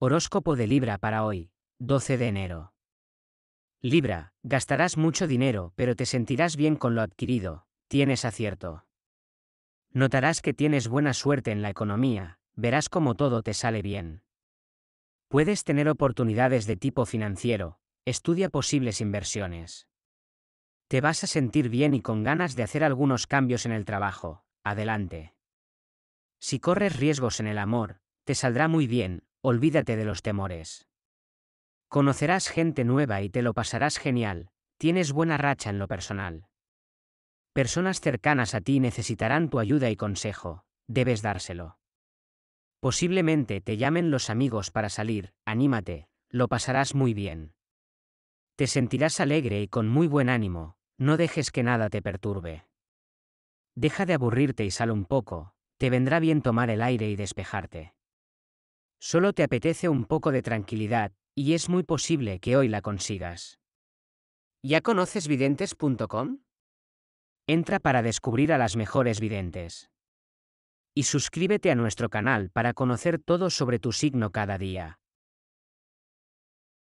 Horóscopo de Libra para hoy, 12 de enero. Libra, gastarás mucho dinero, pero te sentirás bien con lo adquirido, tienes acierto. Notarás que tienes buena suerte en la economía, verás cómo todo te sale bien. Puedes tener oportunidades de tipo financiero, estudia posibles inversiones. Te vas a sentir bien y con ganas de hacer algunos cambios en el trabajo, adelante. Si corres riesgos en el amor, te saldrá muy bien, Olvídate de los temores. Conocerás gente nueva y te lo pasarás genial, tienes buena racha en lo personal. Personas cercanas a ti necesitarán tu ayuda y consejo, debes dárselo. Posiblemente te llamen los amigos para salir, anímate, lo pasarás muy bien. Te sentirás alegre y con muy buen ánimo, no dejes que nada te perturbe. Deja de aburrirte y sal un poco, te vendrá bien tomar el aire y despejarte. Solo te apetece un poco de tranquilidad, y es muy posible que hoy la consigas. ¿Ya conoces videntes.com? Entra para descubrir a las mejores videntes. Y suscríbete a nuestro canal para conocer todo sobre tu signo cada día.